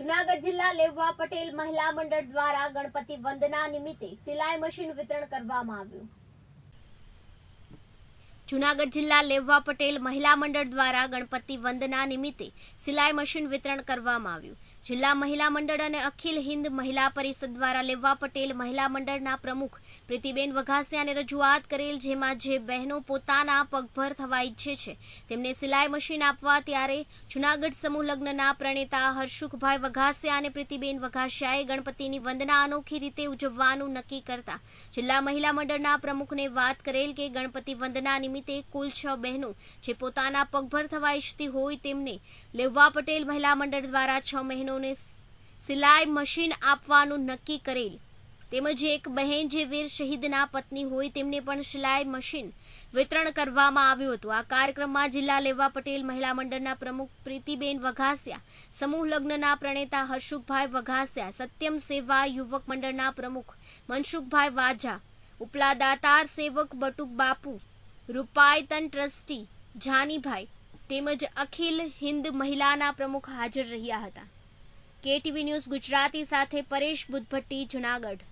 જુનાગઢ જિલ્લા લેવવા પટેલ મહિલા મંડળ દ્વારા ગણપતિ વંદના નિમિત્તે સિલાઈ મશીન વિતરણ કરવામાં આવ્યું જૂનાગઢ જિલ્લા લેવવા પટેલ મહિલા મંડળ દ્વારા ગણપતિ વંદના નિમિત્તે સિલાઈ મશીન વિતરણ કરવામાં આવ્યું જિલ્લા મહિલા મંડળ અને અખિલ હિન્દ મહિલા પરિષદ દ્વારા લેવા પટેલ મહિલા મંડળના પ્રમુખ પ્રીતિબેન વઘાસિયાને રજૂઆત કરેલ જેમાં જે બહેનો પોતાના પગભર થવા ઈચ્છે છે તેમને સિલાઈ મશીન આપવા ત્યારે જૂનાગઢ સમૂહ લગ્નના પ્રણેતા હર્ષુખભાઈ વઘાસિયા અને પ્રીતિબેન વઘાસિયાએ ગણપતિની વંદના અનોખી રીતે ઉજવવાનું નક્કી કરતા જિલ્લા મહિલા મંડળના પ્રમુખને વાત કરેલ કે ગણપતિ વંદના નિમિત્તે નિમિત્તે કુલ છ બહેનો જે પોતાના પગભર થવા ઈચ્છતી હોય તેમને લેવવા પટેલ મહિલા મંડળ દ્વારા છ બહેનોને સિલાઈ મશીન આપવાનું નક્કી કરેલ તેમજ એક બહેન જે વીર શહીદના પત્ની હોય તેમને પણ સિલાઈ મશીન વિતરણ કરવામાં આવ્યું હતું આ કાર્યક્રમમાં જિલ્લા લેવા પટેલ મહિલા મંડળના પ્રમુખ પ્રીતિબેન વઘાસિયા સમૂહ લગ્નના પ્રણેતા હર્ષુખભાઈ વઘાસિયા સત્યમ સેવા યુવક મંડળના પ્રમુખ મનસુખભાઈ વાજા ઉપલા દાતાર સેવક બટુક બાપુ રૂપાયતન ટ્રસ્ટી જાનીભાઈ તેમજ અખિલ હિન્દ મહિલાના પ્રમુખ હાજર રહ્યા હતા કેટીવી ન્યૂઝ ગુજરાતી સાથે પરેશ બુદ્ધભટ્ટી જુનાગઢ